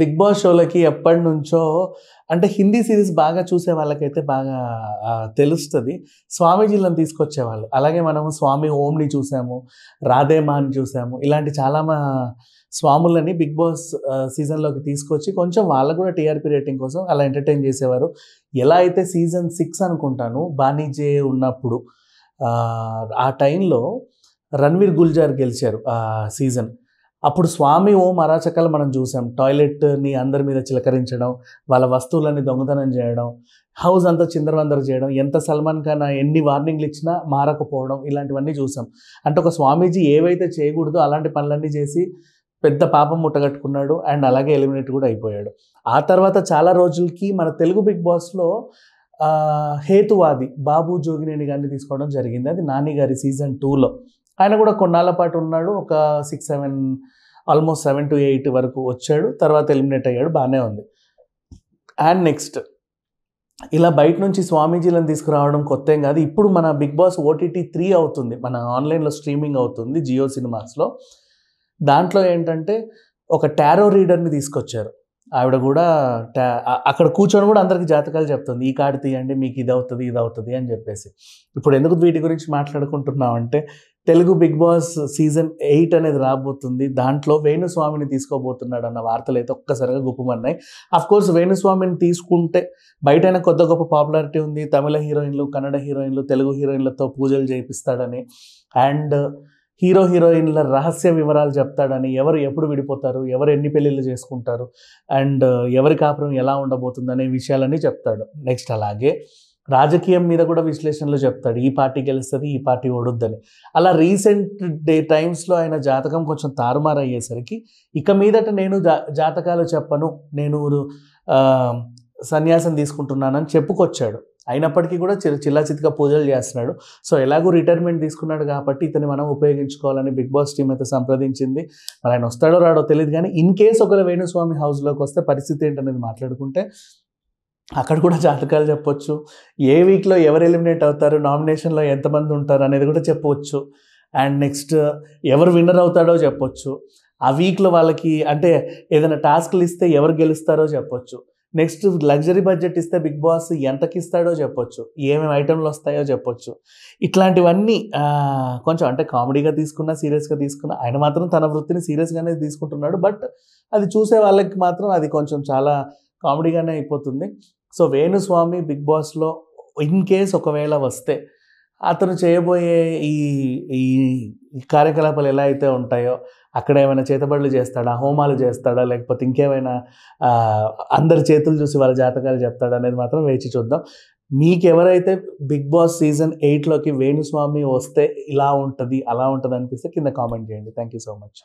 big boss షోలకి ఎప్పటి నుంచో అంటే హిందీ సిరీస్ బాగా చూసే వాళ్ళకైతే బాగా తెలుస్తుంది స్వామీజీలను తీసుకొచ్చేవాళ్ళు అలాగే మనము స్వామి ఓంని చూసాము రాధేమాని చూసాము ఇలాంటి చాలా మా స్వాములని బిగ్ బాస్ సీజన్లోకి తీసుకొచ్చి కొంచెం వాళ్ళకు కూడా టీఆర్పీ రేటింగ్ కోసం అలా ఎంటర్టైన్ చేసేవారు ఎలా అయితే సీజన్ సిక్స్ అనుకుంటాను బాణీజే ఉన్నప్పుడు ఆ టైంలో రణవీర్ గుల్జార్ గెలిచారు ఆ సీజన్ అప్పుడు స్వామి ఓం అరాచకాలు మనం చూసాం టాయిలెట్ని అందరి మీద చిలకరించడం వాళ్ళ వస్తువులని దొంగతనం చేయడం హౌస్ అంతా చిందరవందర చేయడం ఎంత సల్మాన్ ఖాన్ ఎన్ని వార్నింగ్లు ఇచ్చినా మారకపోవడం ఇలాంటివన్నీ చూసాం అంటే ఒక స్వామీజీ ఏవైతే చేయకూడదో అలాంటి పనులన్నీ చేసి పెద్ద పాపం ముట్టగట్టుకున్నాడు అండ్ అలాగే ఎలిమినేట్ కూడా అయిపోయాడు ఆ తర్వాత చాలా రోజులకి మన తెలుగు బిగ్ బాస్లో హేతువాది బాబు జోగినేని గారిని తీసుకోవడం జరిగింది అది నాని గారి సీజన్ టూలో ఆయన కూడా కొన్నాళ్ళ పాటు ఉన్నాడు ఒక six seven almost seven to eight వరకు వచ్చాడు తర్వాత ఎలిమినేట్ అయ్యాడు బాగానే ఉంది అండ్ నెక్స్ట్ ఇలా బయట నుంచి స్వామీజీలను తీసుకురావడం కొత్త ఏం కాదు ఇప్పుడు మన బిగ్ బాస్ ఓటీటీ త్రీ అవుతుంది మన ఆన్లైన్లో స్ట్రీమింగ్ అవుతుంది జియో సినిమాస్లో దాంట్లో ఏంటంటే ఒక టారో రీడర్ని తీసుకొచ్చారు ఆవిడ కూడా అక్కడ కూర్చొని కూడా అందరికీ జాతకాలు చెప్తుంది ఈ కార్డు తీయండి మీకు ఇది అవుతుంది ఇది అవుతుంది అని చెప్పేసి ఇప్పుడు ఎందుకు వీటి గురించి మాట్లాడుకుంటున్నాం అంటే Telugu Bigg Boss season eight అనేది రాబోతుంది దాంట్లో వేణుస్వామిని తీసుకోబోతున్నాడు అన్న వార్తలు అయితే ఒక్కసారిగా గుప్పమన్నాయి అఫ్ కోర్స్ వేణుస్వామిని తీసుకుంటే బయట కొత్త గొప్ప పాపులారిటీ ఉంది తమిళ హీరోయిన్లు కన్నడ హీరోయిన్లు తెలుగు హీరోయిన్లతో పూజలు చేయిస్తాడని అండ్ హీరో హీరోయిన్ల రహస్య వివరాలు చెప్తాడని ఎవరు ఎప్పుడు విడిపోతారు ఎవరు ఎన్ని పెళ్ళిళ్ళు చేసుకుంటారు అండ్ ఎవరి కాపురం ఎలా ఉండబోతుంది అనే విషయాలన్నీ చెప్తాడు నెక్స్ట్ అలాగే రాజకీయం మీద కూడా విశ్లేషణలు చెప్తాడు ఈ పార్టీ గెలుస్తుంది ఈ పార్టీ ఓడుద్దని అలా రీసెంట్ డే టైమ్స్లో ఆయన జాతకం కొంచెం తారుమారు అయ్యేసరికి ఇక మీదట నేను జాతకాలు చెప్పను నేను సన్యాసం తీసుకుంటున్నానని చెప్పుకొచ్చాడు అయినప్పటికీ కూడా చిల్లా చితిగా పూజలు చేస్తున్నాడు సో ఎలాగో రిటైర్మెంట్ తీసుకున్నాడు కాబట్టి ఇతని మనం ఉపయోగించుకోవాలని బిగ్ బాస్ టీం అయితే సంప్రదించింది మరి ఆయన వస్తాడో రాడో తెలియదు కానీ ఇన్ కేస్ ఒకవేళ వేణుస్వామి హౌస్లోకి వస్తే పరిస్థితి ఏంటనేది మాట్లాడుకుంటే అక్కడ కూడా జాతకాలు చెప్పొచ్చు ఏ వీక్లో ఎవరు ఎలిమినేట్ అవుతారు నామినేషన్లో ఎంతమంది ఉంటారు అనేది కూడా చెప్పవచ్చు అండ్ నెక్స్ట్ ఎవరు విన్నర్ అవుతాడో చెప్పొచ్చు ఆ వీక్లో వాళ్ళకి అంటే ఏదైనా టాస్క్లు ఇస్తే ఎవరు గెలుస్తారో చెప్పొచ్చు నెక్స్ట్ లగ్జరీ బడ్జెట్ ఇస్తే బిగ్ బాస్ ఎంతకి ఇస్తాడో చెప్పొచ్చు ఏమేమి ఐటెంలు వస్తాయో చెప్పొచ్చు ఇట్లాంటివన్నీ కొంచెం అంటే కామెడీగా తీసుకున్నా సీరియస్గా తీసుకున్నా ఆయన మాత్రం తన వృత్తిని సీరియస్గానే తీసుకుంటున్నాడు బట్ అది చూసే వాళ్ళకి మాత్రం అది కొంచెం చాలా కామెడీగానే అయిపోతుంది సో వేణుస్వామి బిగ్ బాస్లో ఇన్ కేస్ ఒకవేళ వస్తే అతను చేయబోయే ఈ ఈ కార్యకలాపాలు ఎలా అయితే ఉంటాయో అక్కడ ఏమైనా చేతబడులు చేస్తాడా హోమాలు చేస్తాడా లేకపోతే ఇంకేమైనా అందరి చేతులు చూసి వాళ్ళ జాతకాలు చెప్తాడా అనేది మాత్రం వేచి చూద్దాం మీకు ఎవరైతే బిగ్ బాస్ సీజన్ ఎయిట్లోకి వేణుస్వామి వస్తే ఇలా ఉంటుంది అలా ఉంటుంది అనిపిస్తే కింద కామెంట్ చేయండి థ్యాంక్ యూ సో మచ్